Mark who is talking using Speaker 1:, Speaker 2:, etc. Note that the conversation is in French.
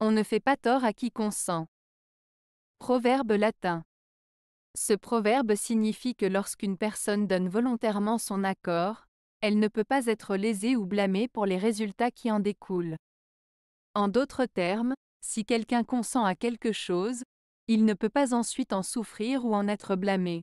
Speaker 1: On ne fait pas tort à qui consent. Proverbe latin. Ce proverbe signifie que lorsqu'une personne donne volontairement son accord, elle ne peut pas être lésée ou blâmée pour les résultats qui en découlent. En d'autres termes, si quelqu'un consent à quelque chose, il ne peut pas ensuite en souffrir ou en être blâmé.